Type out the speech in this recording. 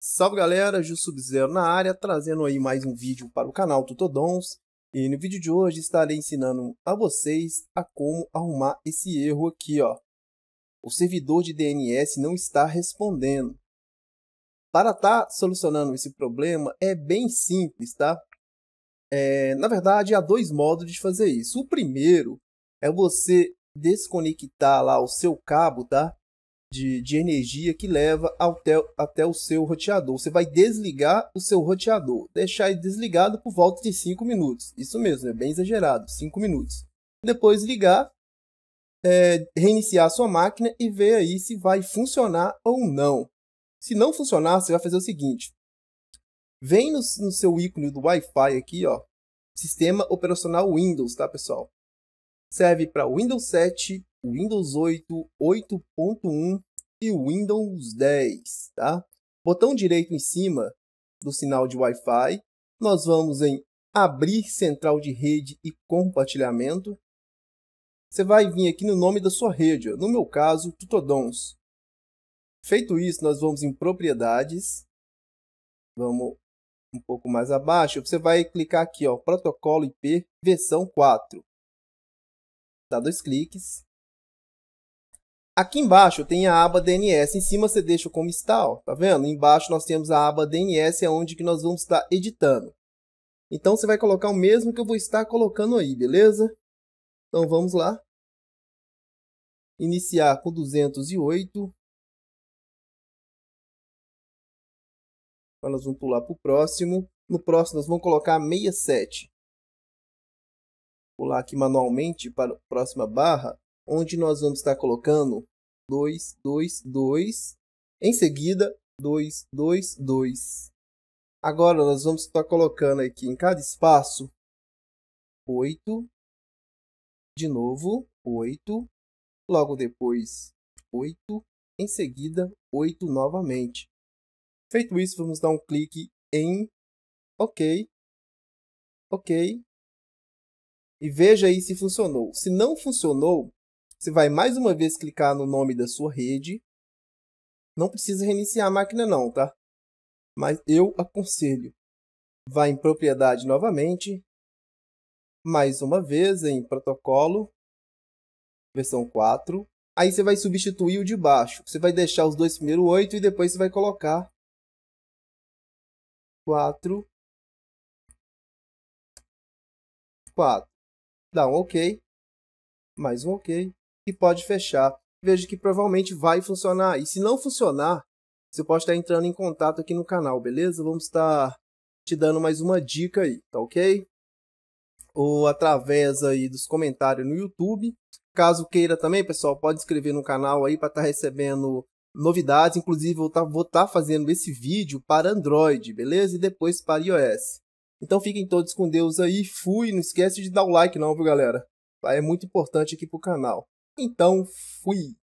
Salve galera, Ju Sub-Zero na área, trazendo aí mais um vídeo para o canal Tutodons. E no vídeo de hoje estarei ensinando a vocês a como arrumar esse erro aqui, ó. O servidor de DNS não está respondendo. Para estar tá solucionando esse problema é bem simples, tá? É, na verdade, há dois modos de fazer isso. O primeiro é você desconectar lá o seu cabo, tá? de, de energia que leva até, até o seu roteador. Você vai desligar o seu roteador, deixar ele desligado por volta de 5 minutos. Isso mesmo, é bem exagerado, 5 minutos. Depois ligar, é, reiniciar a sua máquina e ver aí se vai funcionar ou não. Se não funcionar, você vai fazer o seguinte. Vem no, no seu ícone do Wi-Fi aqui, ó. Sistema operacional Windows, tá, pessoal? Serve para Windows 7, Windows 8 8.1 e o Windows 10, tá? Botão direito em cima do sinal de Wi-Fi, nós vamos em abrir central de rede e compartilhamento. Você vai vir aqui no nome da sua rede, no meu caso, Tutodons. Feito isso, nós vamos em propriedades. Vamos um pouco mais abaixo, você vai clicar aqui, ó, protocolo IP versão 4. Dá dois cliques. Aqui embaixo tem a aba DNS, em cima você deixa como está, ó, tá vendo? Embaixo nós temos a aba DNS, é onde que nós vamos estar editando. Então você vai colocar o mesmo que eu vou estar colocando aí, beleza? Então vamos lá. Iniciar com 208. Agora nós vamos pular para o próximo. No próximo nós vamos colocar 67. Pular aqui manualmente para a próxima barra onde nós vamos estar colocando 2, 2, 2, em seguida 2, 2, 2. Agora nós vamos estar colocando aqui em cada espaço 8, de novo 8, logo depois 8, em seguida 8 novamente. Feito isso, vamos dar um clique em OK, OK, e veja aí se funcionou. Se não funcionou, você vai mais uma vez clicar no nome da sua rede. Não precisa reiniciar a máquina não, tá? Mas eu aconselho. Vai em propriedade novamente. Mais uma vez em protocolo. Versão 4. Aí você vai substituir o de baixo. Você vai deixar os dois primeiros 8 e depois você vai colocar 4, 4. Dá um OK. Mais um OK que pode fechar. veja que provavelmente vai funcionar. E se não funcionar, você pode estar entrando em contato aqui no canal, beleza? Vamos estar te dando mais uma dica aí, tá ok? Ou através aí dos comentários no YouTube. Caso queira também, pessoal, pode inscrever no canal aí para estar tá recebendo novidades. Inclusive, eu tá, vou estar tá fazendo esse vídeo para Android, beleza? E depois para iOS. Então fiquem todos com Deus aí. Fui. Não esquece de dar o like não, viu, galera? É muito importante aqui pro canal. Então, fui!